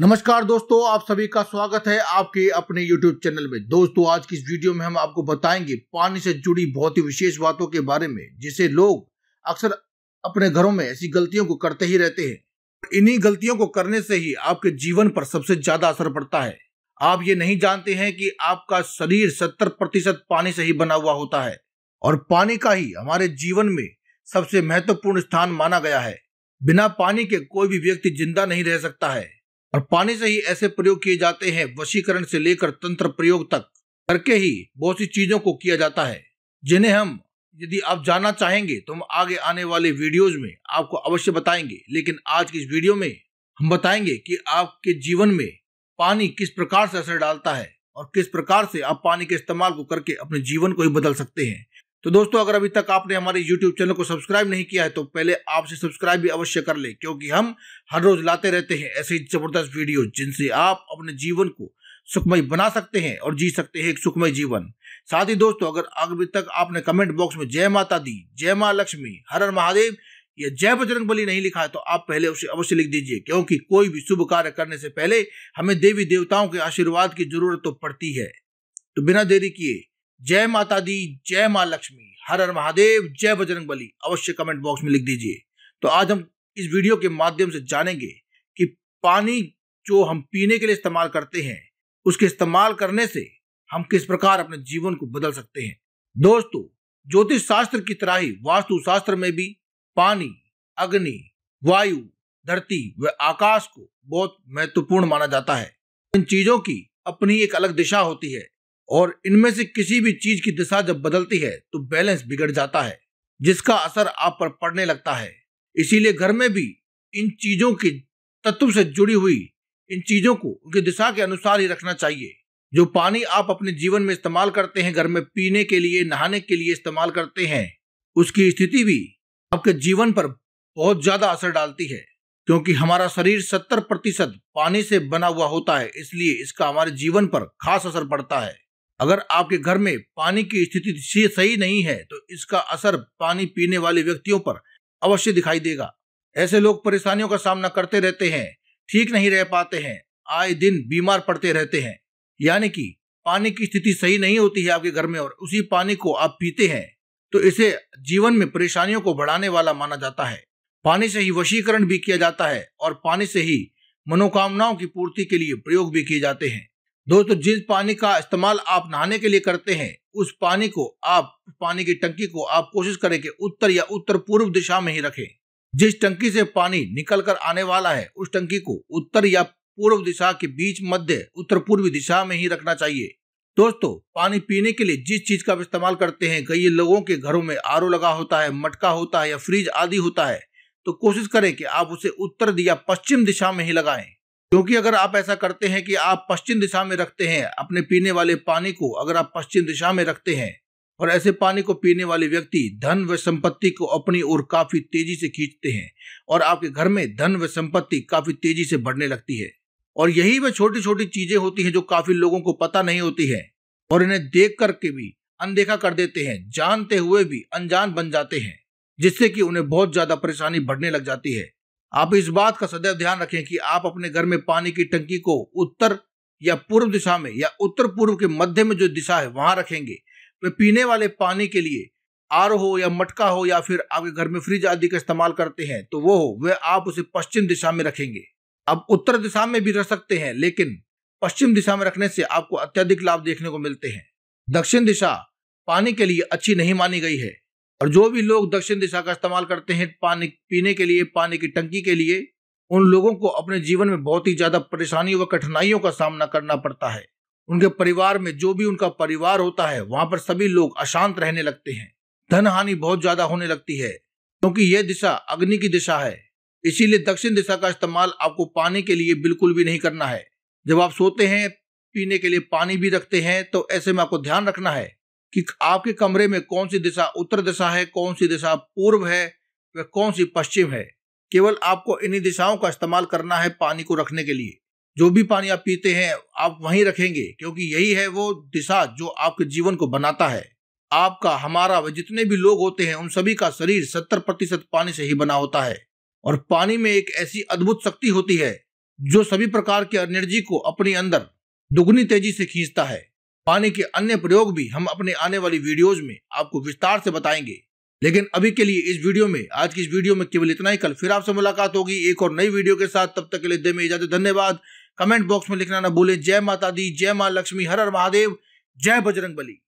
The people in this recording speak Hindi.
नमस्कार दोस्तों आप सभी का स्वागत है आपके अपने YouTube चैनल में दोस्तों आज की इस वीडियो में हम आपको बताएंगे पानी से जुड़ी बहुत ही विशेष बातों के बारे में जिसे लोग अक्सर अपने घरों में ऐसी गलतियों को करते ही रहते हैं इन्हीं गलतियों को करने से ही आपके जीवन पर सबसे ज्यादा असर पड़ता है आप ये नहीं जानते हैं कि आपका शरीर सत्तर प्रतिशत पानी से ही बना हुआ होता है और पानी का ही हमारे जीवन में सबसे महत्वपूर्ण स्थान माना गया है बिना पानी के कोई भी व्यक्ति जिंदा नहीं रह सकता है और पानी से ही ऐसे प्रयोग किए जाते हैं वशीकरण से लेकर तंत्र प्रयोग तक करके ही बहुत सी चीजों को किया जाता है जिन्हें हम यदि आप जानना चाहेंगे तो हम आगे आने वाले वीडियोज में आपको अवश्य बताएंगे लेकिन आज की इस वीडियो में हम बताएंगे कि आपके जीवन में पानी किस प्रकार से असर डालता है और किस प्रकार से आप पानी के इस्तेमाल को करके अपने जीवन को ही बदल सकते हैं तो दोस्तों अगर अभी तक आपने हमारे YouTube चैनल को सब्सक्राइब नहीं किया है तो पहले आपसे सब्सक्राइब भी अवश्य कर ले क्योंकि हम हर रोज लाते रहते हैं ऐसे जबरदस्त वीडियो जिनसे आप अपने जीवन को सुखमय बना सकते हैं और जी सकते हैं एक सुखमय जीवन साथ ही दोस्तों अगर अभी तक आपने कमेंट बॉक्स में जय माता दी जय माँ लक्ष्मी हर हर महादेव या जय बजरंग बली नहीं लिखा है तो आप पहले उसे अवश्य लिख दीजिए क्योंकि कोई भी शुभ कार्य करने से पहले हमें देवी देवताओं के आशीर्वाद की जरूरत तो पड़ती है तो बिना देरी किए जय माता दी जय माँ लक्ष्मी हर हर महादेव जय बजरंग बली अवश्य कमेंट बॉक्स में लिख दीजिए तो आज हम इस वीडियो के माध्यम से जानेंगे कि पानी जो हम पीने के लिए इस्तेमाल करते हैं उसके इस्तेमाल करने से हम किस प्रकार अपने जीवन को बदल सकते हैं दोस्तों ज्योतिष शास्त्र की तरह ही वास्तु शास्त्र में भी पानी अग्नि वायु धरती व आकाश को बहुत महत्वपूर्ण माना जाता है इन चीजों की अपनी एक अलग दिशा होती है और इनमें से किसी भी चीज की दिशा जब बदलती है तो बैलेंस बिगड़ जाता है जिसका असर आप पर पड़ने लगता है इसीलिए घर में भी इन चीजों के तत्व से जुड़ी हुई इन चीजों को उनकी दिशा के अनुसार ही रखना चाहिए जो पानी आप अपने जीवन में इस्तेमाल करते हैं घर में पीने के लिए नहाने के लिए इस्तेमाल करते हैं उसकी स्थिति भी आपके जीवन पर बहुत ज्यादा असर डालती है क्योंकि हमारा शरीर सत्तर प्रतिशत पानी से बना हुआ होता है इसलिए इसका हमारे जीवन पर खास असर पड़ता है अगर आपके घर में पानी की स्थिति सही नहीं है तो इसका असर पानी पीने वाले व्यक्तियों पर अवश्य दिखाई देगा ऐसे लोग परेशानियों का सामना करते रहते हैं ठीक नहीं रह पाते हैं आए दिन बीमार पड़ते रहते हैं यानी कि पानी की स्थिति सही नहीं होती है आपके घर में और उसी पानी को आप पीते हैं तो इसे जीवन में परेशानियों को बढ़ाने वाला माना जाता है पानी से ही वशीकरण भी किया जाता है और पानी से ही मनोकामनाओं की पूर्ति के लिए प्रयोग भी किए जाते हैं दोस्तों जिस पानी का इस्तेमाल आप नहाने के लिए करते हैं उस पानी को आप पानी की टंकी को आप कोशिश करें कि उत्तर या उत्तर पूर्व दिशा में ही रखें जिस टंकी से पानी निकल कर आने वाला है उस टंकी को उत्तर या पूर्व दिशा के बीच मध्य उत्तर पूर्व दिशा में ही रखना चाहिए दोस्तों पानी पीने के लिए जिस चीज का इस्तेमाल करते हैं कई लोगों के घरों में आर लगा होता है मटका होता है या फ्रिज आदि होता है तो कोशिश करें कि आप उसे उत्तर या पश्चिम दिशा में ही लगाएं क्योंकि अगर आप ऐसा करते हैं कि आप पश्चिम दिशा में रखते हैं अपने पीने वाले पानी को अगर आप पश्चिम दिशा में रखते हैं और ऐसे पानी को पीने वाले व्यक्ति धन व संपत्ति को अपनी ओर काफी तेजी से खींचते हैं और आपके घर में धन व संपत्ति काफी तेजी से बढ़ने लगती है और यही वह छोटी छोटी चीजें होती हैं जो काफी लोगों को पता नहीं होती है और इन्हें देख करके भी अनदेखा कर देते हैं जानते हुए भी अनजान बन जाते हैं जिससे कि उन्हें बहुत ज्यादा परेशानी बढ़ने लग जाती है आप इस बात का सदैव ध्यान रखें कि आप अपने घर में पानी की टंकी को उत्तर या पूर्व दिशा में या उत्तर पूर्व के मध्य में जो दिशा है वहां रखेंगे वे तो पीने वाले पानी के लिए आर हो या मटका हो या फिर आपके घर में फ्रिज आदि का इस्तेमाल करते हैं तो वो हो वह आप उसे पश्चिम दिशा में रखेंगे आप उत्तर दिशा में भी रख सकते हैं लेकिन पश्चिम दिशा में रखने से आपको अत्यधिक लाभ देखने को मिलते हैं दक्षिण दिशा पानी के लिए अच्छी नहीं मानी गई है और जो भी लोग दक्षिण दिशा का इस्तेमाल करते हैं पानी पीने के लिए पानी की टंकी के लिए उन लोगों को अपने जीवन में बहुत ही ज्यादा परेशानियों व कठिनाइयों का सामना करना पड़ता है उनके परिवार में जो भी उनका परिवार होता है वहां पर सभी लोग अशांत रहने लगते हैं धन हानि बहुत ज्यादा होने लगती है क्योंकि यह दिशा अग्नि की दिशा है इसीलिए दक्षिण दिशा का इस्तेमाल आपको पानी के लिए बिल्कुल भी नहीं करना है जब आप सोते हैं पीने के लिए पानी भी रखते हैं तो ऐसे में आपको ध्यान रखना है कि आपके कमरे में कौन सी दिशा उत्तर दिशा है कौन सी दिशा पूर्व है व कौन सी पश्चिम है केवल आपको इन्हीं दिशाओं का इस्तेमाल करना है पानी को रखने के लिए जो भी पानी आप पीते हैं आप वहीं रखेंगे क्योंकि यही है वो दिशा जो आपके जीवन को बनाता है आपका हमारा व जितने भी लोग होते हैं उन सभी का शरीर सत्तर प्रतिशत पानी से ही बना होता है और पानी में एक ऐसी अद्भुत शक्ति होती है जो सभी प्रकार के एनर्जी को अपने अंदर दुगनी तेजी से खींचता है पानी के अन्य प्रयोग भी हम अपने आने वाली वीडियोज में आपको विस्तार से बताएंगे लेकिन अभी के लिए इस वीडियो में आज की इस वीडियो में केवल इतना ही कल फिर आपसे मुलाकात होगी एक और नई वीडियो के साथ तब तक के लिए दे में इजाजत धन्यवाद कमेंट बॉक्स में लिखना ना भूलें जय माता दी जय माँ लक्ष्मी हर हर महादेव जय बजरंग बली